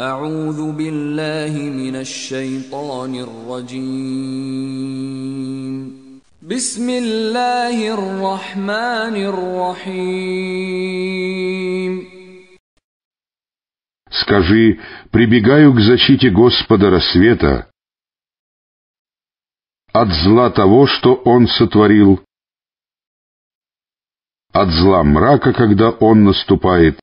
أعوذ بالله من الشيطان الرجيم بسم الله الرحمن الرحيم Скажи, прибегаю к защите Господа рассвета от зла того, что Он сотворил, от зла мрака, когда Он наступает,